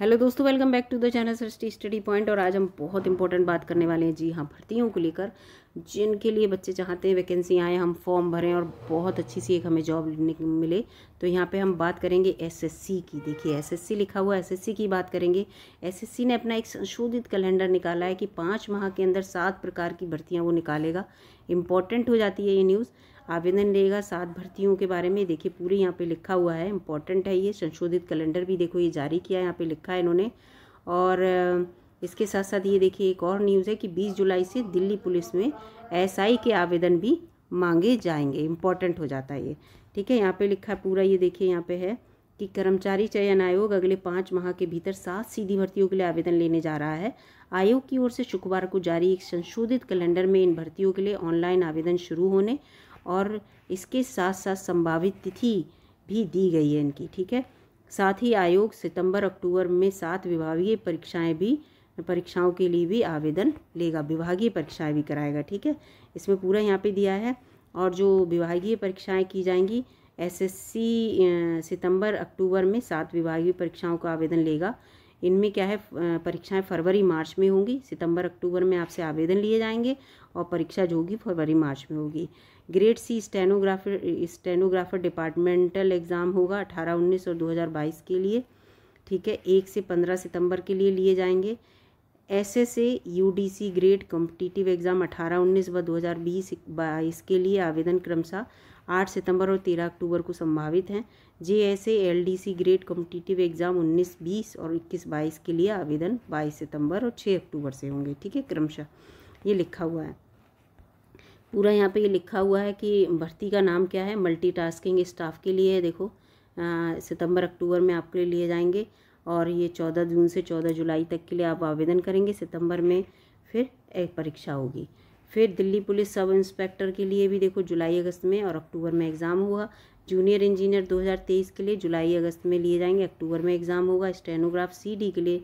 hello दोस्तों welcome back to the channel Srishti study point और आज हम बहुत इंपॉर्टेंट बात करने वाले हैं जी हाँ भर्तियों को लेकर जिनके लिए बच्चे चाहते हैं वैकेंसी आए हम फॉर्म भरें और बहुत अच्छी सी एक हमें जॉब मिले तो यहाँ पे हम बात करेंगे एसएससी की देखिए एसएससी लिखा हुआ एस की बात करेंगे एस ने अपना एक संशोधित कैलेंडर निकाला है कि पाँच माह के अंदर सात प्रकार की भर्तियाँ वो निकालेगा इंपॉर्टेंट हो जाती है ये न्यूज़ आवेदन लेगा सात भर्तियों के बारे में देखिए पूरे यहाँ पे लिखा हुआ है इम्पोर्टेंट है ये संशोधित कैलेंडर भी देखो ये जारी किया है यहाँ पे लिखा है इन्होंने और इसके साथ साथ ये देखिए एक और न्यूज़ है कि बीस जुलाई से दिल्ली पुलिस में एसआई के आवेदन भी मांगे जाएंगे इम्पॉर्टेंट हो जाता है ये ठीक है यहाँ पर लिखा है पूरा ये देखिए यहाँ पर है कि कर्मचारी चयन आयोग अगले पाँच माह के भीतर सात सीधी भर्तियों के लिए आवेदन लेने जा रहा है आयोग की ओर से शुक्रवार को जारी एक संशोधित कैलेंडर में इन भर्तियों के लिए ऑनलाइन आवेदन शुरू होने और इसके साथ साथ संभावित तिथि भी दी गई है इनकी ठीक है साथ ही आयोग सितंबर अक्टूबर में सात विभागीय परीक्षाएं भी परीक्षाओं के लिए भी आवेदन लेगा विभागीय परीक्षाएं भी कराएगा ठीक है इसमें पूरा यहाँ पे दिया है और जो विभागीय परीक्षाएं की जाएंगी एसएससी सितंबर अक्टूबर में सात विभागीय परीक्षाओं का आवेदन लेगा इनमें क्या है परीक्षाएं फरवरी मार्च में होंगी सितंबर अक्टूबर में आपसे आवेदन लिए जाएंगे और परीक्षा जो होगी फरवरी मार्च में होगी grade C stenographer stenographer departmental exam होगा अठारह उन्नीस और दो हज़ार बाईस के लिए ठीक है एक से पंद्रह सितंबर के लिए लिए जाएंगे S S A U D C grade competitive exam अठारह उन्नीस व दो हज़ार बीस बाईस के लिए आवेदन क्रमशः आठ सितंबर और तेरह अक्टूबर को संभावित हैं J S A L D C grade competitive exam उन्नीस बीस और इक्कीस बाईस के लिए आवेदन बाईस सितंबर और छः अक्टूबर से होंगे ठीक है क्रमशः ये लिखा हुआ है पूरा यहाँ पे ये लिखा हुआ है कि भर्ती का नाम क्या है मल्टीटास्किंग स्टाफ के लिए है देखो सितंबर अक्टूबर में आपके लिए जाएंगे और ये चौदह जून से चौदह जुलाई तक के लिए आप आवेदन करेंगे सितंबर में फिर एक परीक्षा होगी फिर दिल्ली पुलिस सब इंस्पेक्टर के लिए भी देखो जुलाई अगस्त में और अक्टूबर में एग्ज़ाम होगा जूनियर इंजीनियर 2023 के लिए जुलाई अगस्त में लिए जाएंगे अक्टूबर में एग्ज़ाम होगा स्टेनोग्राफ सी के लिए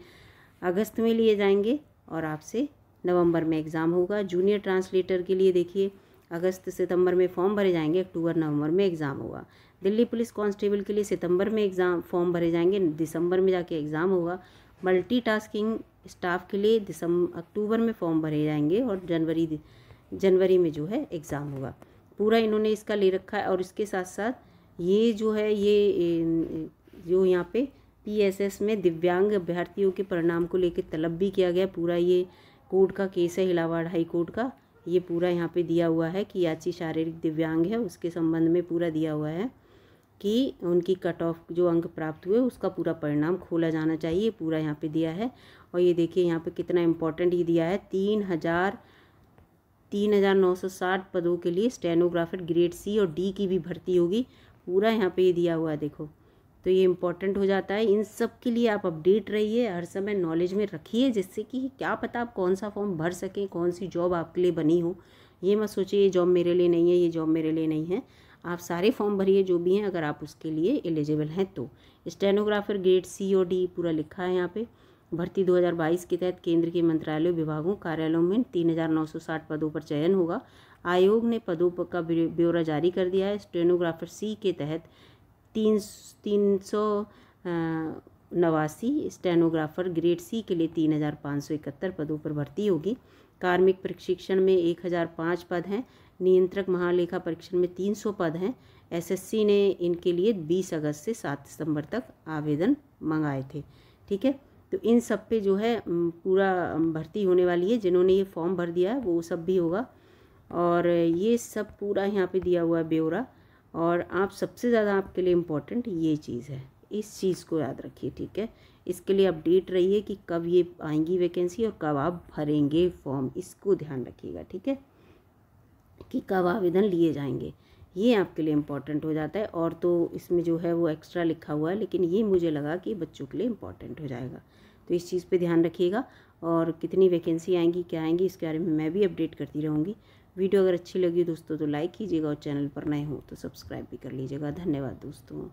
अगस्त में लिए जाएंगे और आपसे नवंबर में एग्ज़ाम होगा जूनियर ट्रांसलेटर के लिए देखिए अगस्त सितंबर में फॉर्म भरे जाएंगे अक्टूबर नवंबर में एग्ज़ाम होगा दिल्ली पुलिस कांस्टेबल के लिए सितंबर में एग्ज़ाम फॉर्म भरे जाएंगे दिसंबर में जाके एग्ज़ाम होगा मल्टीटास्किंग स्टाफ के लिए दिसंबर अक्टूबर में फॉर्म भरे जाएंगे और जनवरी जनवरी में जो है एग्ज़ाम होगा पूरा इन्होंने इसका ले रखा है और इसके साथ साथ ये जो है ये जो यहाँ पे पीएसएस में दिव्यांग अभ्यर्थियों के परिणाम को लेकर तलब भी किया गया पूरा ये कोर्ट का केस है इलाहाबाद हाई कोर्ट का ये पूरा यहाँ पे दिया हुआ है कि याची शारीरिक दिव्यांग है उसके संबंध में पूरा दिया हुआ है कि उनकी कट ऑफ जो अंक प्राप्त हुए उसका पूरा परिणाम खोला जाना चाहिए पूरा यहाँ पे दिया है और ये देखिए यहाँ पे कितना इम्पोर्टेंट ये दिया है तीन हज़ार तीन हज़ार नौ सौ साठ पदों के लिए स्टेनोग्राफर ग्रेड सी और डी की भी भर्ती होगी पूरा यहाँ पे ये दिया हुआ है देखो तो ये इम्पोर्टेंट हो जाता है इन सब के लिए आप अपडेट रहिए हर समय नॉलेज में रखिए जिससे कि क्या पता आप कौन सा फॉर्म भर सकें कौन सी जॉब आपके लिए बनी हो ये मत सोचिए ये जॉब मेरे लिए नहीं है ये जॉब मेरे लिए नहीं है आप सारे फॉर्म भरिए जो भी हैं अगर आप उसके लिए एलिजिबल हैं तो stenographer grade C O D पूरा लिखा है यहाँ पे भर्ती 2022 के तहत केंद्र के मंत्रालयों विभागों कार्यालयों में 3,960 पदों पर चयन होगा आयोग ने पदों पर का ब्यौरा जारी कर दिया है स्टेनोग्राफर सी के तहत तीन तीन सौ नवासी स्टेनोग्राफर ग्रेड सी के लिए तीन हज़ार पाँच सौ इकहत्तर पदों पर भर्ती होगी कार्मिक प्रशिक्षण में एक हज़ार पाँच पद हैं नियंत्रक महालेखा परीक्षण में तीन सौ पद हैं एसएससी ने इनके लिए बीस अगस्त से सात सितंबर तक आवेदन मंगाए थे ठीक है तो इन सब पे जो है पूरा भर्ती होने वाली है जिन्होंने ये फॉर्म भर दिया है वो सब भी होगा और ये सब पूरा यहाँ पे दिया हुआ है ब्यौरा और आप सबसे ज़्यादा आपके लिए इम्पोर्टेंट ये चीज़ है इस चीज़ को याद रखिए ठीक है इसके लिए अपडेट रहिए कि कब ये आएंगी वैकेंसी और कब आप भरेंगे फॉर्म इसको ध्यान रखिएगा ठीक है कि कब आवेदन लिए जाएंगे ये आपके लिए इम्पॉर्टेंट हो जाता है और तो इसमें जो है वो एक्स्ट्रा लिखा हुआ है लेकिन ये मुझे लगा कि बच्चों के लिए इम्पॉर्टेंट हो जाएगा तो इस चीज़ पे ध्यान रखिएगा और कितनी वैकेंसी आएंगी क्या आएंगी इसके बारे में मैं भी अपडेट करती रहूँगी वीडियो अगर अच्छी लगी दोस्तों तो लाइक कीजिएगा और चैनल पर नए हो तो सब्सक्राइब भी कर लीजिएगा धन्यवाद दोस्तों